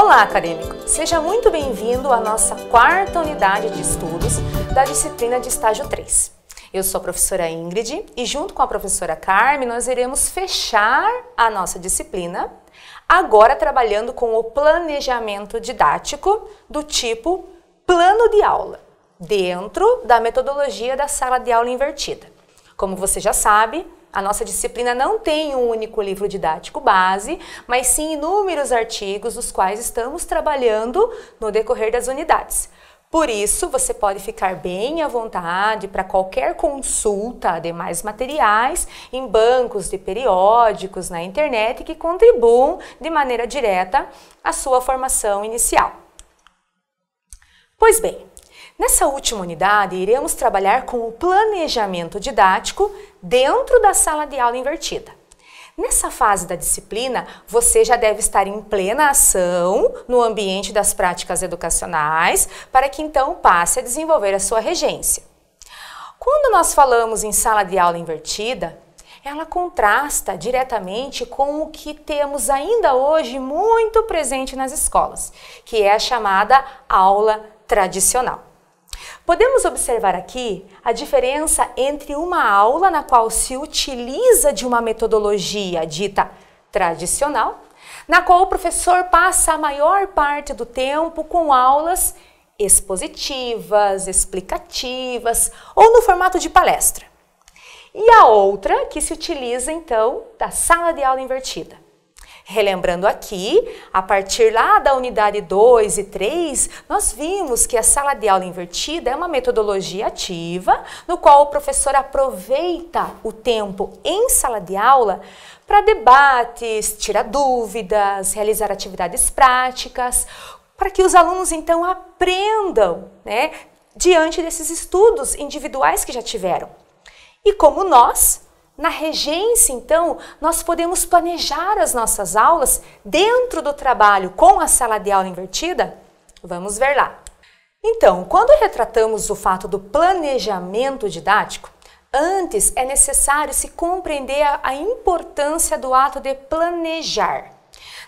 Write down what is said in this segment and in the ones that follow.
Olá, acadêmico! Seja muito bem-vindo à nossa quarta unidade de estudos da disciplina de estágio 3. Eu sou a professora Ingrid e, junto com a professora Carmen, nós iremos fechar a nossa disciplina, agora trabalhando com o planejamento didático do tipo plano de aula, dentro da metodologia da sala de aula invertida. Como você já sabe, a nossa disciplina não tem um único livro didático base, mas sim inúmeros artigos dos quais estamos trabalhando no decorrer das unidades. Por isso, você pode ficar bem à vontade para qualquer consulta a demais materiais em bancos de periódicos na internet que contribuam de maneira direta à sua formação inicial. Pois bem, Nessa última unidade, iremos trabalhar com o planejamento didático dentro da sala de aula invertida. Nessa fase da disciplina, você já deve estar em plena ação no ambiente das práticas educacionais para que então passe a desenvolver a sua regência. Quando nós falamos em sala de aula invertida, ela contrasta diretamente com o que temos ainda hoje muito presente nas escolas, que é a chamada aula tradicional. Podemos observar aqui a diferença entre uma aula na qual se utiliza de uma metodologia dita tradicional, na qual o professor passa a maior parte do tempo com aulas expositivas, explicativas ou no formato de palestra. E a outra que se utiliza então da sala de aula invertida. Relembrando aqui, a partir lá da unidade 2 e 3, nós vimos que a sala de aula invertida é uma metodologia ativa, no qual o professor aproveita o tempo em sala de aula para debates, tirar dúvidas, realizar atividades práticas, para que os alunos então aprendam, né, diante desses estudos individuais que já tiveram. E como nós, na regência, então, nós podemos planejar as nossas aulas dentro do trabalho com a sala de aula invertida? Vamos ver lá. Então, quando retratamos o fato do planejamento didático, antes é necessário se compreender a importância do ato de planejar.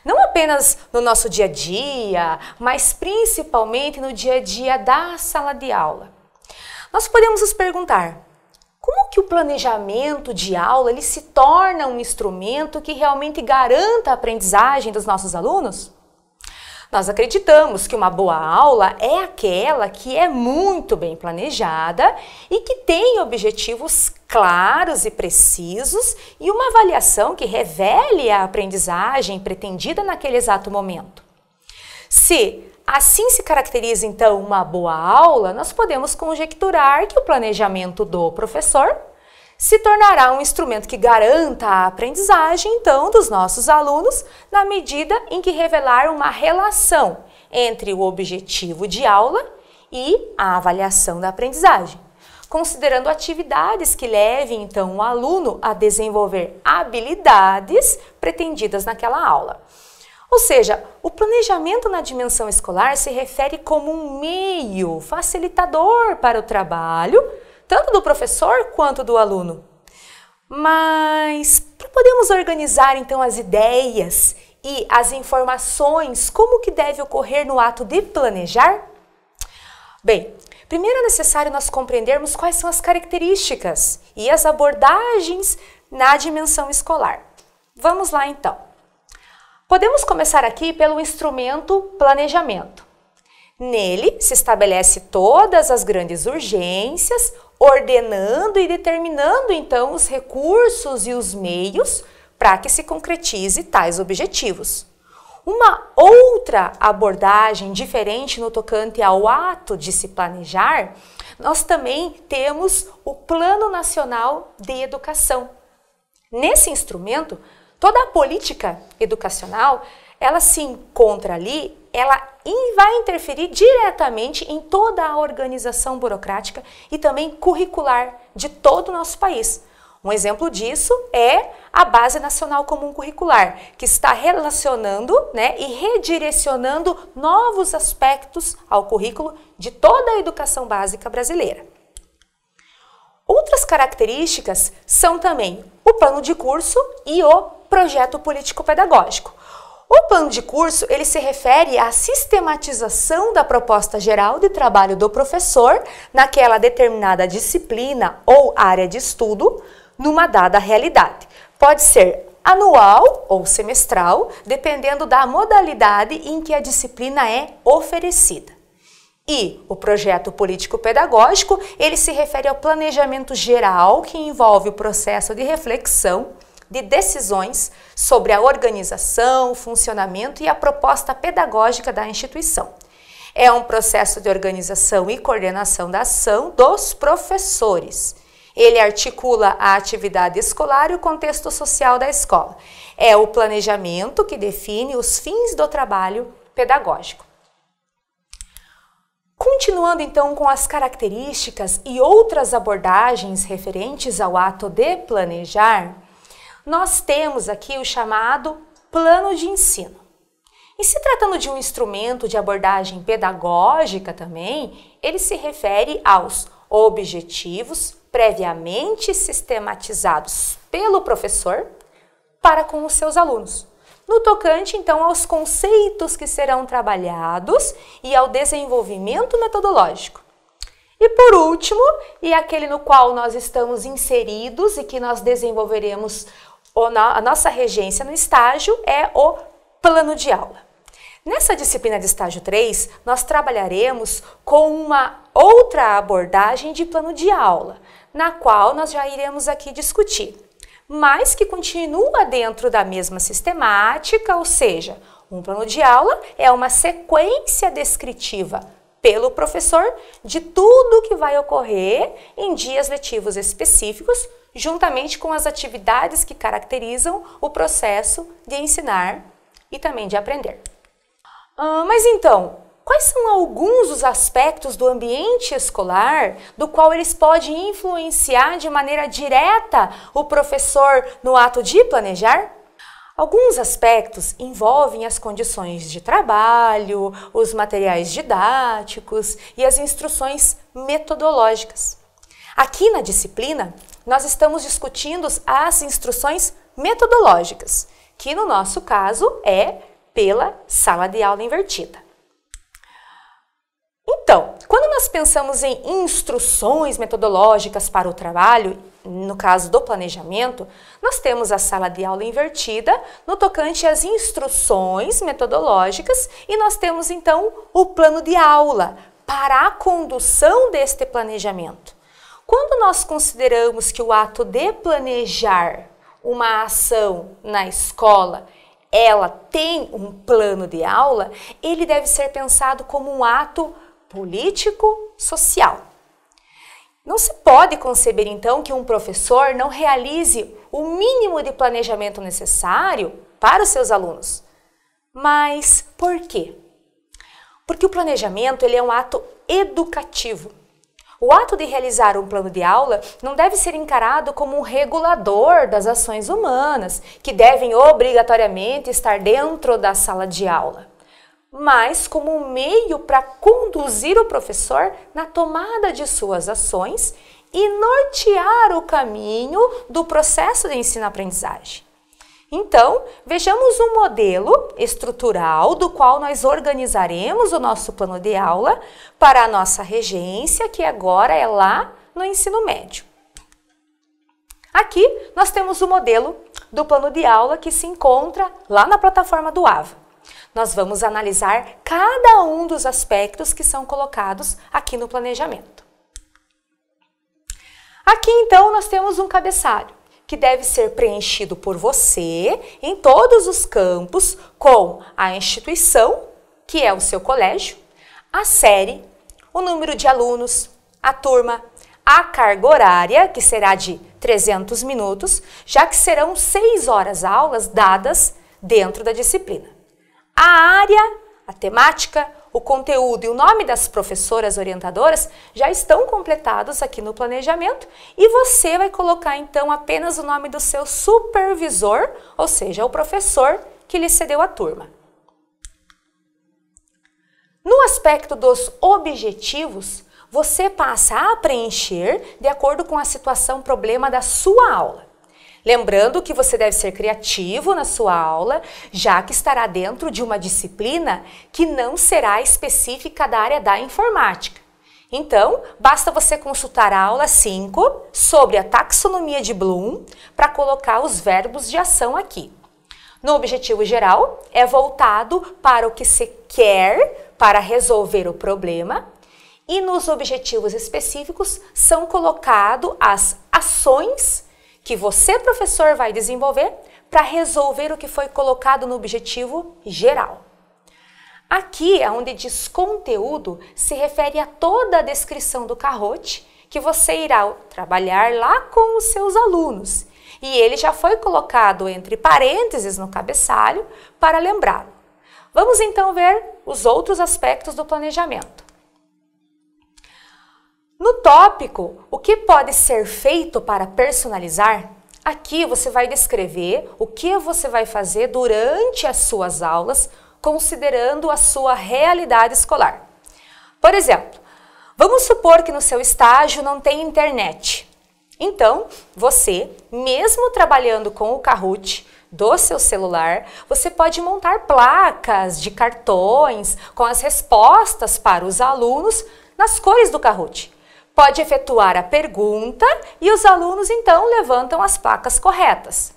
Não apenas no nosso dia a dia, mas principalmente no dia a dia da sala de aula. Nós podemos nos perguntar: como que o planejamento de aula ele se torna um instrumento que realmente garanta a aprendizagem dos nossos alunos? Nós acreditamos que uma boa aula é aquela que é muito bem planejada e que tem objetivos claros e precisos e uma avaliação que revele a aprendizagem pretendida naquele exato momento. Se Assim se caracteriza então uma boa aula, nós podemos conjecturar que o planejamento do professor se tornará um instrumento que garanta a aprendizagem então dos nossos alunos na medida em que revelar uma relação entre o objetivo de aula e a avaliação da aprendizagem, considerando atividades que levem então o aluno a desenvolver habilidades pretendidas naquela aula. Ou seja, o planejamento na dimensão escolar se refere como um meio facilitador para o trabalho, tanto do professor quanto do aluno. Mas podemos organizar então as ideias e as informações, como que deve ocorrer no ato de planejar? Bem, primeiro é necessário nós compreendermos quais são as características e as abordagens na dimensão escolar. Vamos lá então. Podemos começar aqui pelo instrumento planejamento. Nele se estabelece todas as grandes urgências, ordenando e determinando então os recursos e os meios para que se concretize tais objetivos. Uma outra abordagem diferente no tocante ao ato de se planejar, nós também temos o Plano Nacional de Educação. Nesse instrumento, Toda a política educacional, ela se encontra ali, ela vai interferir diretamente em toda a organização burocrática e também curricular de todo o nosso país. Um exemplo disso é a Base Nacional Comum Curricular, que está relacionando né, e redirecionando novos aspectos ao currículo de toda a educação básica brasileira. Outras características são também o plano de curso e o projeto político-pedagógico. O plano de curso, ele se refere à sistematização da proposta geral de trabalho do professor naquela determinada disciplina ou área de estudo, numa dada realidade. Pode ser anual ou semestral, dependendo da modalidade em que a disciplina é oferecida. E o projeto político-pedagógico, ele se refere ao planejamento geral que envolve o processo de reflexão, de decisões sobre a organização, funcionamento e a proposta pedagógica da instituição. É um processo de organização e coordenação da ação dos professores. Ele articula a atividade escolar e o contexto social da escola. É o planejamento que define os fins do trabalho pedagógico. Continuando então com as características e outras abordagens referentes ao ato de planejar, nós temos aqui o chamado plano de ensino. E se tratando de um instrumento de abordagem pedagógica também, ele se refere aos objetivos previamente sistematizados pelo professor para com os seus alunos. No tocante, então, aos conceitos que serão trabalhados e ao desenvolvimento metodológico. E por último, e aquele no qual nós estamos inseridos e que nós desenvolveremos o a nossa regência no estágio é o plano de aula. Nessa disciplina de estágio 3, nós trabalharemos com uma outra abordagem de plano de aula, na qual nós já iremos aqui discutir, mas que continua dentro da mesma sistemática, ou seja, um plano de aula é uma sequência descritiva pelo professor de tudo que vai ocorrer em dias letivos específicos, juntamente com as atividades que caracterizam o processo de ensinar e também de aprender. Ah, mas então, quais são alguns dos aspectos do ambiente escolar do qual eles podem influenciar de maneira direta o professor no ato de planejar? Alguns aspectos envolvem as condições de trabalho, os materiais didáticos e as instruções metodológicas. Aqui na disciplina, nós estamos discutindo as instruções metodológicas, que no nosso caso é pela sala de aula invertida. Então, quando nós pensamos em instruções metodológicas para o trabalho no caso do planejamento, nós temos a sala de aula invertida no tocante às instruções metodológicas e nós temos então o plano de aula para a condução deste planejamento. Quando nós consideramos que o ato de planejar uma ação na escola ela tem um plano de aula, ele deve ser pensado como um ato político-social. Não se pode conceber então que um professor não realize o mínimo de planejamento necessário para os seus alunos. Mas por quê? Porque o planejamento ele é um ato educativo. O ato de realizar um plano de aula não deve ser encarado como um regulador das ações humanas, que devem obrigatoriamente estar dentro da sala de aula mas como um meio para conduzir o professor na tomada de suas ações e nortear o caminho do processo de ensino-aprendizagem. Então, vejamos um modelo estrutural do qual nós organizaremos o nosso plano de aula para a nossa regência, que agora é lá no ensino médio. Aqui nós temos o modelo do plano de aula que se encontra lá na plataforma do AVA. Nós vamos analisar cada um dos aspectos que são colocados aqui no planejamento. Aqui então nós temos um cabeçalho que deve ser preenchido por você em todos os campos com a instituição, que é o seu colégio, a série, o número de alunos, a turma, a carga horária, que será de 300 minutos, já que serão 6 horas aulas dadas dentro da disciplina. A área, a temática, o conteúdo e o nome das professoras orientadoras já estão completados aqui no planejamento e você vai colocar então apenas o nome do seu supervisor, ou seja, o professor que lhe cedeu a turma. No aspecto dos objetivos, você passa a preencher de acordo com a situação problema da sua aula. Lembrando que você deve ser criativo na sua aula, já que estará dentro de uma disciplina que não será específica da área da informática. Então, basta você consultar a aula 5 sobre a taxonomia de Bloom para colocar os verbos de ação aqui. No objetivo geral, é voltado para o que se quer para resolver o problema e nos objetivos específicos são colocados as ações que você, professor, vai desenvolver para resolver o que foi colocado no objetivo geral. Aqui é onde diz conteúdo, se refere a toda a descrição do carrote que você irá trabalhar lá com os seus alunos. E ele já foi colocado entre parênteses no cabeçalho para lembrá-lo. Vamos então ver os outros aspectos do planejamento. No tópico, o que pode ser feito para personalizar? Aqui você vai descrever o que você vai fazer durante as suas aulas, considerando a sua realidade escolar. Por exemplo, vamos supor que no seu estágio não tem internet. Então, você, mesmo trabalhando com o Kahoot do seu celular, você pode montar placas de cartões com as respostas para os alunos nas cores do Kahoot pode efetuar a pergunta e os alunos então levantam as placas corretas.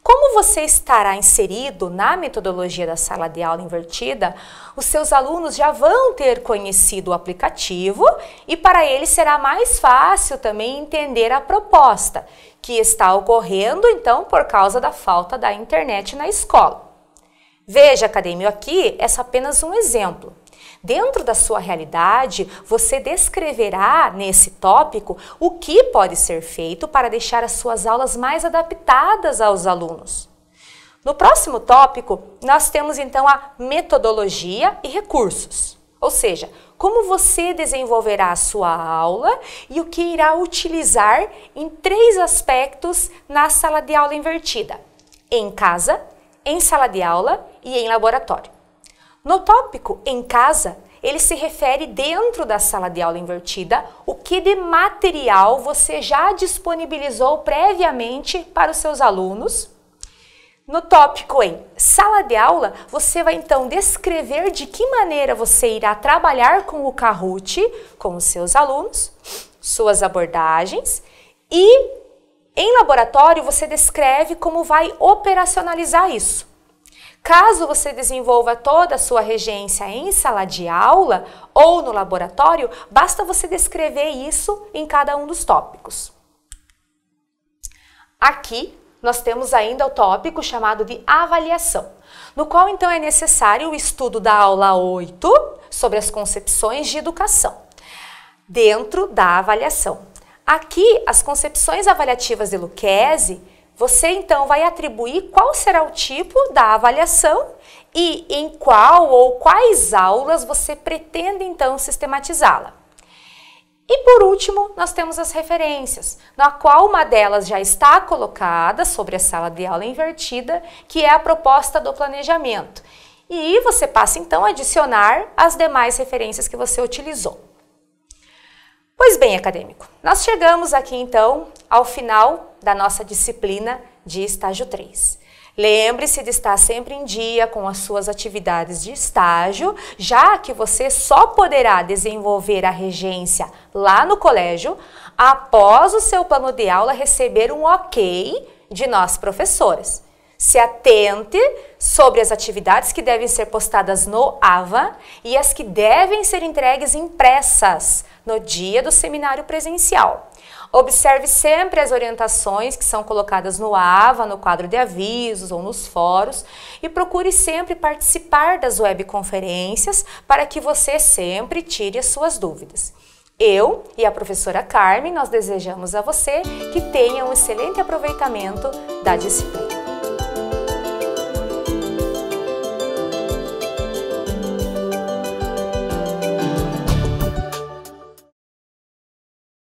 Como você estará inserido na metodologia da sala de aula invertida, os seus alunos já vão ter conhecido o aplicativo e para eles será mais fácil também entender a proposta que está ocorrendo então por causa da falta da internet na escola. Veja, Academia, aqui é apenas um exemplo. Dentro da sua realidade, você descreverá nesse tópico o que pode ser feito para deixar as suas aulas mais adaptadas aos alunos. No próximo tópico, nós temos então a metodologia e recursos, ou seja, como você desenvolverá a sua aula e o que irá utilizar em três aspectos na sala de aula invertida: em casa, em sala de aula e em laboratório. No tópico em casa, ele se refere dentro da sala de aula invertida o que de material você já disponibilizou previamente para os seus alunos. No tópico em sala de aula, você vai então descrever de que maneira você irá trabalhar com o Kahoot, com os seus alunos, suas abordagens e em laboratório você descreve como vai operacionalizar isso. Caso você desenvolva toda a sua regência em sala de aula ou no laboratório, basta você descrever isso em cada um dos tópicos. Aqui nós temos ainda o tópico chamado de avaliação, no qual então é necessário o estudo da aula 8 sobre as concepções de educação, dentro da avaliação. Aqui, as concepções avaliativas de Lucchese você então vai atribuir qual será o tipo da avaliação e em qual ou quais aulas você pretende então sistematizá-la. E por último, nós temos as referências, na qual uma delas já está colocada sobre a sala de aula invertida, que é a proposta do planejamento. E você passa então a adicionar as demais referências que você utilizou. Pois bem, acadêmico, nós chegamos aqui então ao final da nossa disciplina de estágio 3. Lembre-se de estar sempre em dia com as suas atividades de estágio, já que você só poderá desenvolver a regência lá no colégio após o seu plano de aula receber um ok de nós professores. Se atente sobre as atividades que devem ser postadas no AVA e as que devem ser entregues impressas no dia do seminário presencial. Observe sempre as orientações que são colocadas no AVA, no quadro de avisos ou nos fóruns e procure sempre participar das webconferências para que você sempre tire as suas dúvidas. Eu e a professora Carmen, nós desejamos a você que tenha um excelente aproveitamento da disciplina.